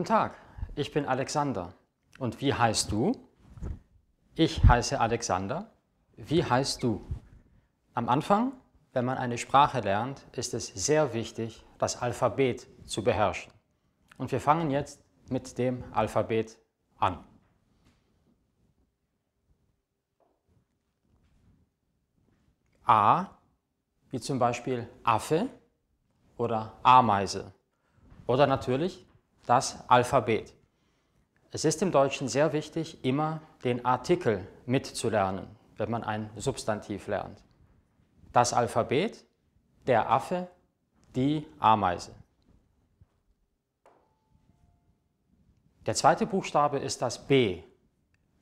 Guten Tag, ich bin Alexander. Und wie heißt du? Ich heiße Alexander. Wie heißt du? Am Anfang, wenn man eine Sprache lernt, ist es sehr wichtig, das Alphabet zu beherrschen. Und wir fangen jetzt mit dem Alphabet an. A, wie zum Beispiel Affe oder Ameise. Oder natürlich das Alphabet. Es ist im Deutschen sehr wichtig, immer den Artikel mitzulernen, wenn man ein Substantiv lernt. Das Alphabet, der Affe, die Ameise. Der zweite Buchstabe ist das B.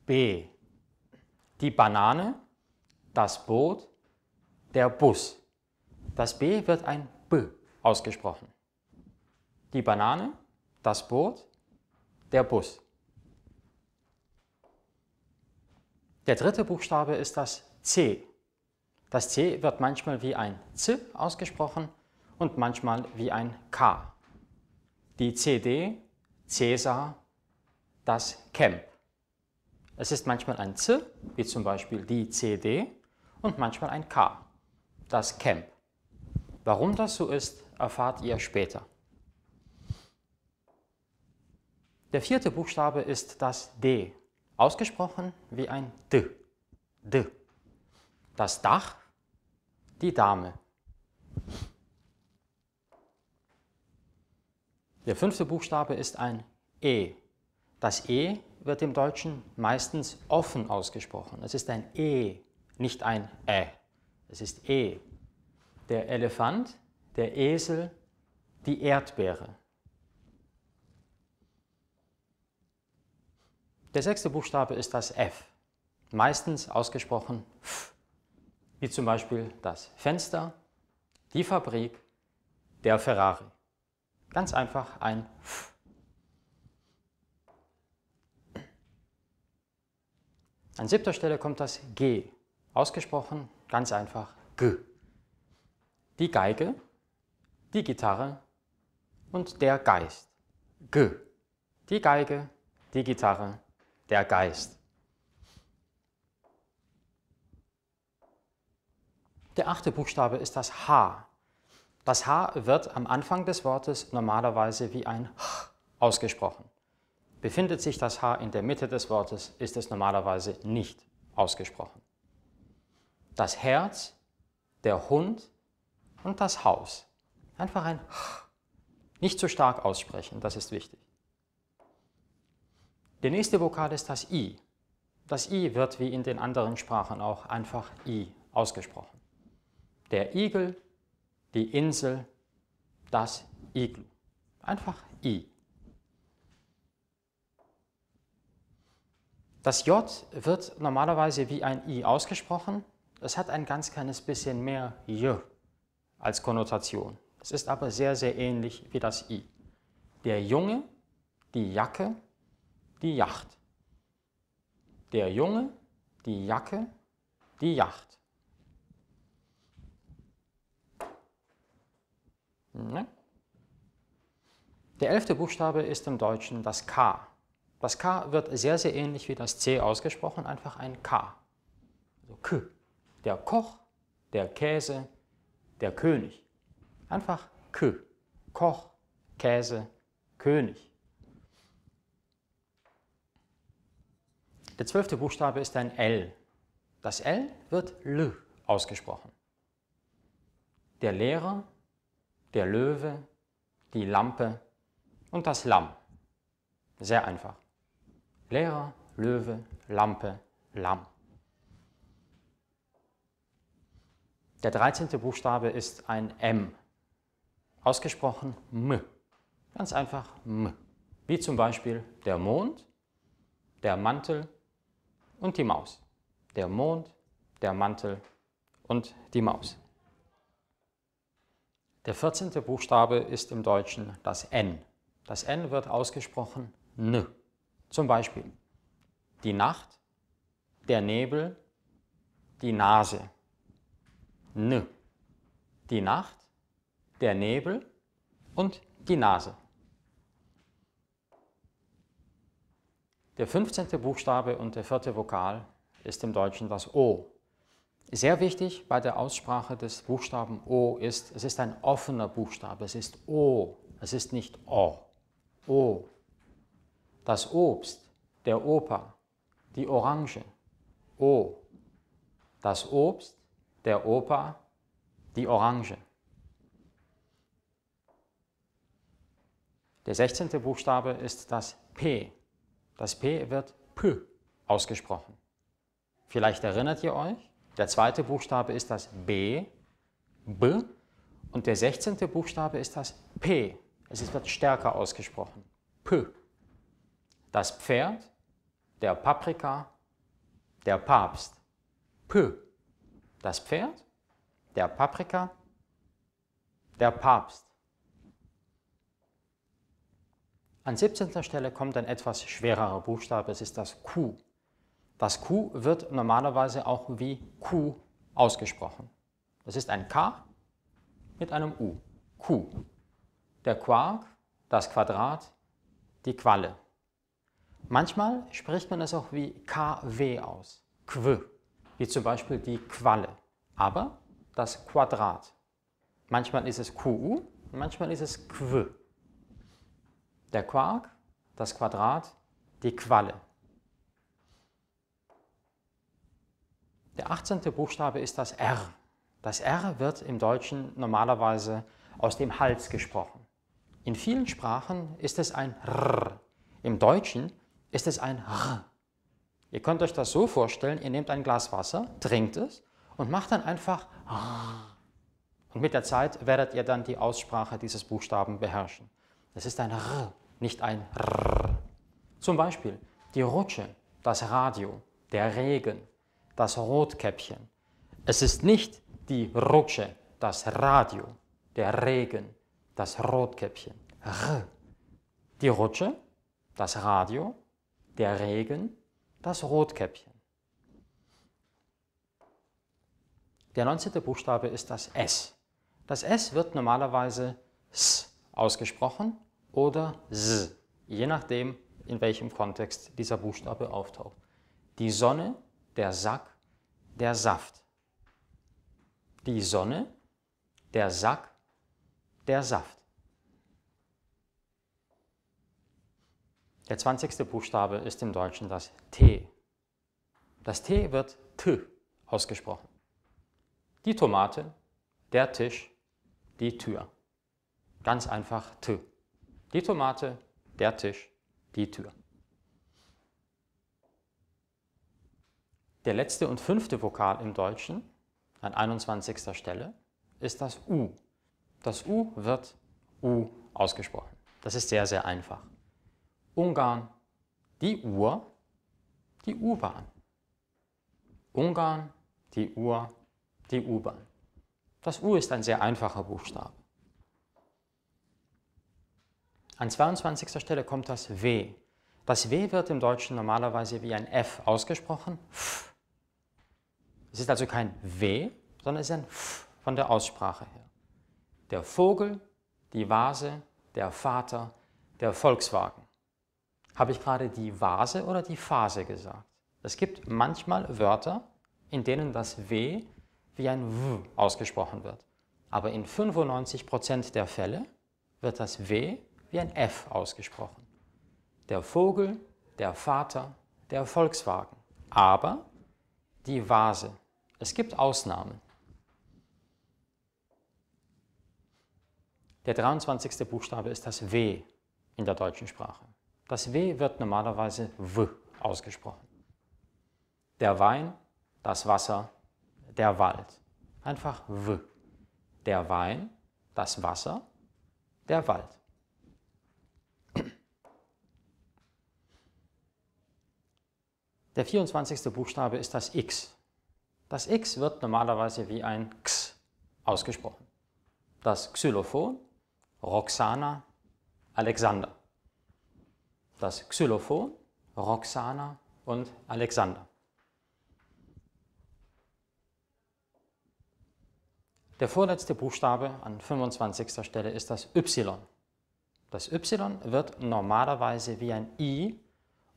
B. Die Banane, das Boot, der Bus. Das B wird ein B ausgesprochen. Die Banane, das Boot, der Bus. Der dritte Buchstabe ist das C. Das C wird manchmal wie ein Z ausgesprochen und manchmal wie ein K. Die CD, Cäsar, das Camp. Es ist manchmal ein Z, wie zum Beispiel die CD, und manchmal ein K, das Camp. Warum das so ist, erfahrt ihr später. Der vierte Buchstabe ist das D, ausgesprochen wie ein D. D. Das Dach, die Dame. Der fünfte Buchstabe ist ein E. Das E wird im Deutschen meistens offen ausgesprochen. Es ist ein E, nicht ein Ä. Es ist E. Der Elefant, der Esel, die Erdbeere. Der sechste Buchstabe ist das F, meistens ausgesprochen F, wie zum Beispiel das Fenster, die Fabrik, der Ferrari. Ganz einfach ein F. An siebter Stelle kommt das G, ausgesprochen ganz einfach G. Die Geige, die Gitarre und der Geist. G. Die Geige, die Gitarre der Geist. Der achte Buchstabe ist das H. Das H wird am Anfang des Wortes normalerweise wie ein H ausgesprochen. Befindet sich das H in der Mitte des Wortes, ist es normalerweise nicht ausgesprochen. Das Herz, der Hund und das Haus. Einfach ein H. Nicht zu stark aussprechen, das ist wichtig. Der nächste Vokal ist das I. Das I wird wie in den anderen Sprachen auch einfach I ausgesprochen. Der Igel, die Insel, das Iglu. Einfach I. Das J wird normalerweise wie ein I ausgesprochen. Es hat ein ganz kleines bisschen mehr J als Konnotation. Es ist aber sehr, sehr ähnlich wie das I. Der Junge, die Jacke, die Yacht. Der Junge, die Jacke, die Yacht. Ne? Der elfte Buchstabe ist im Deutschen das K. Das K wird sehr, sehr ähnlich wie das C ausgesprochen, einfach ein K. Also K. Der Koch, der Käse, der König. Einfach K. Koch, Käse, König. Der zwölfte Buchstabe ist ein L. Das L wird L ausgesprochen. Der Lehrer, der Löwe, die Lampe und das Lamm. Sehr einfach. Lehrer, Löwe, Lampe, Lamm. Der dreizehnte Buchstabe ist ein M. Ausgesprochen M. Ganz einfach M. Wie zum Beispiel der Mond, der Mantel und die Maus. Der Mond, der Mantel und die Maus. Der 14. Buchstabe ist im Deutschen das N. Das N wird ausgesprochen N. Zum Beispiel die Nacht, der Nebel, die Nase. N. Die Nacht, der Nebel und die Nase. Der 15. Buchstabe und der vierte Vokal ist im Deutschen das O. Sehr wichtig bei der Aussprache des Buchstaben O ist, es ist ein offener Buchstabe, es ist O, es ist nicht O. O. Das Obst, der Opa, die Orange, O. Das Obst, der Opa, die Orange. Der 16. Buchstabe ist das P. Das P wird P ausgesprochen. Vielleicht erinnert ihr euch, der zweite Buchstabe ist das B, B und der sechzehnte Buchstabe ist das P. Es wird stärker ausgesprochen. P. Das Pferd, der Paprika, der Papst. P. Das Pferd, der Paprika, der Papst. An 17. Stelle kommt ein etwas schwererer Buchstabe, es ist das Q. Das Q wird normalerweise auch wie Q ausgesprochen. Das ist ein K mit einem U. Q. Der Quark, das Quadrat, die Qualle. Manchmal spricht man es auch wie KW aus, Qu. wie zum Beispiel die Qualle, aber das Quadrat. Manchmal ist es QU, manchmal ist es Qu der Quark, das Quadrat, die Qualle. Der 18. Buchstabe ist das R. Das R wird im Deutschen normalerweise aus dem Hals gesprochen. In vielen Sprachen ist es ein R. Im Deutschen ist es ein R. Ihr könnt euch das so vorstellen, ihr nehmt ein Glas Wasser, trinkt es und macht dann einfach R. Und mit der Zeit werdet ihr dann die Aussprache dieses Buchstaben beherrschen. Es ist ein R, nicht ein R. Zum Beispiel die Rutsche, das Radio, der Regen, das Rotkäppchen. Es ist nicht die Rutsche, das Radio, der Regen, das Rotkäppchen. R. Die Rutsche, das Radio, der Regen, das Rotkäppchen. Der 19. Buchstabe ist das S. Das S wird normalerweise S ausgesprochen, oder S, je nachdem, in welchem Kontext dieser Buchstabe auftaucht. Die Sonne, der Sack, der Saft. Die Sonne, der Sack, der Saft. Der 20. Buchstabe ist im Deutschen das T. Das T wird T ausgesprochen. Die Tomate, der Tisch, die Tür. Ganz einfach T. Die Tomate, der Tisch, die Tür. Der letzte und fünfte Vokal im Deutschen, an 21. Stelle, ist das U. Das U wird U ausgesprochen. Das ist sehr, sehr einfach. Ungarn, die Uhr, die U-Bahn. Ungarn, die Uhr, die U-Bahn. Das U ist ein sehr einfacher Buchstabe. An 22. Stelle kommt das W. Das W wird im Deutschen normalerweise wie ein F ausgesprochen. F. Es ist also kein W, sondern es ist ein F von der Aussprache her. Der Vogel, die Vase, der Vater, der Volkswagen. Habe ich gerade die Vase oder die Phase gesagt? Es gibt manchmal Wörter, in denen das W wie ein W ausgesprochen wird. Aber in 95% der Fälle wird das W wie ein F ausgesprochen. Der Vogel, der Vater, der Volkswagen. Aber die Vase. Es gibt Ausnahmen. Der 23. Buchstabe ist das W in der deutschen Sprache. Das W wird normalerweise W ausgesprochen. Der Wein, das Wasser, der Wald. Einfach W. Der Wein, das Wasser, der Wald. Der 24. Buchstabe ist das X. Das X wird normalerweise wie ein X ausgesprochen. Das Xylophon, Roxana, Alexander. Das Xylophon, Roxana und Alexander. Der vorletzte Buchstabe an 25. Stelle ist das Y. Das Y wird normalerweise wie ein I ausgesprochen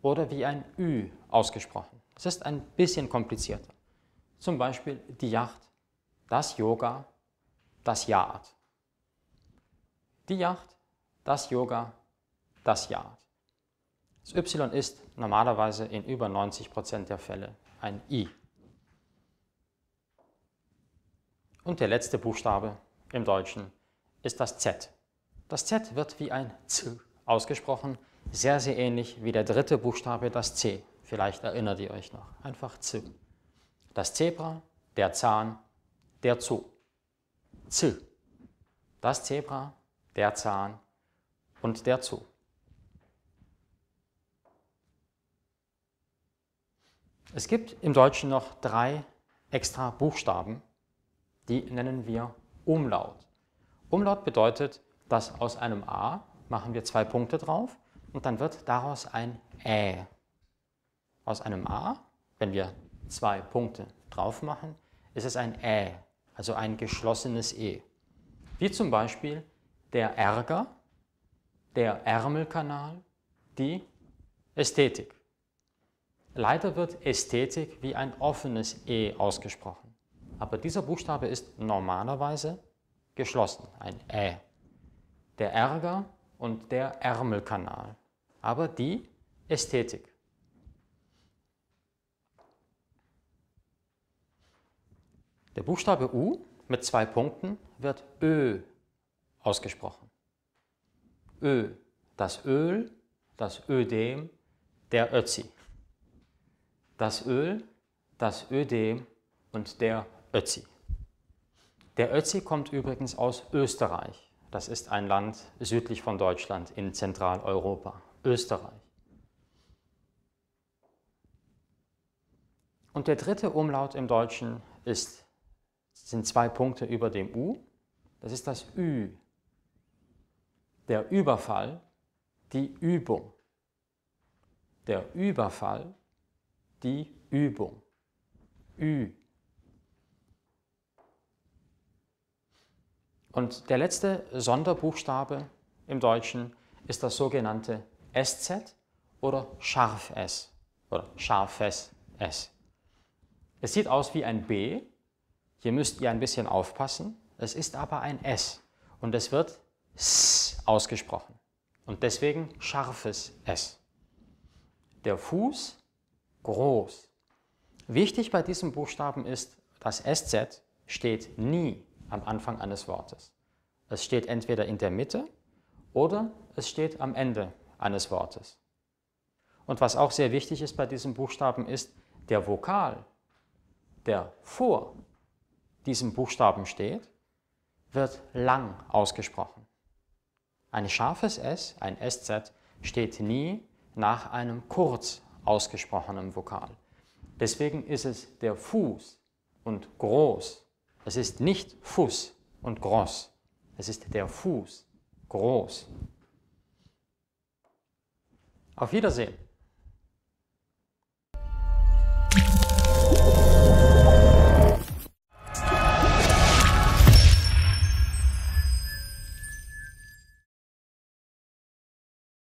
oder wie ein Ü ausgesprochen. Es ist ein bisschen komplizierter. Zum Beispiel die Yacht, das Yoga, das Yacht. Die Yacht, das Yoga, das Yacht. Das Y ist normalerweise in über 90% der Fälle ein I. Und der letzte Buchstabe im Deutschen ist das Z. Das Z wird wie ein Z ausgesprochen sehr, sehr ähnlich wie der dritte Buchstabe, das C. Vielleicht erinnert ihr euch noch. Einfach Z. Das Zebra, der Zahn, der Zoo. Z. Das Zebra, der Zahn und der Zoo. Es gibt im Deutschen noch drei extra Buchstaben, die nennen wir Umlaut. Umlaut bedeutet, dass aus einem A machen wir zwei Punkte drauf und dann wird daraus ein Ä. Aus einem A, wenn wir zwei Punkte drauf machen, ist es ein Ä, also ein geschlossenes E. Wie zum Beispiel der Ärger, der Ärmelkanal, die Ästhetik. Leider wird Ästhetik wie ein offenes E ausgesprochen. Aber dieser Buchstabe ist normalerweise geschlossen, ein Ä. Der Ärger und der Ärmelkanal aber die Ästhetik. Der Buchstabe U mit zwei Punkten wird Ö ausgesprochen. Ö, das Öl, das Ödem, der Ötzi. Das Öl, das Ödem und der Ötzi. Der Ötzi kommt übrigens aus Österreich. Das ist ein Land südlich von Deutschland in Zentraleuropa. Österreich. Und der dritte Umlaut im Deutschen ist, sind zwei Punkte über dem U. Das ist das Ü. Der Überfall, die Übung. Der Überfall, die Übung. Ü. Und der letzte Sonderbuchstabe im Deutschen ist das sogenannte SZ oder scharf S oder scharfes S. Es sieht aus wie ein B. Hier müsst ihr ein bisschen aufpassen. Es ist aber ein S und es wird S ausgesprochen. Und deswegen scharfes S. Der Fuß groß. Wichtig bei diesem Buchstaben ist, das SZ steht nie am Anfang eines Wortes. Es steht entweder in der Mitte oder es steht am Ende eines Wortes. Und was auch sehr wichtig ist bei diesem Buchstaben ist, der Vokal, der vor diesem Buchstaben steht, wird lang ausgesprochen. Ein scharfes S, ein SZ, steht nie nach einem kurz ausgesprochenen Vokal. Deswegen ist es der Fuß und groß. Es ist nicht Fuß und groß. Es ist der Fuß groß. Auf Wiedersehen.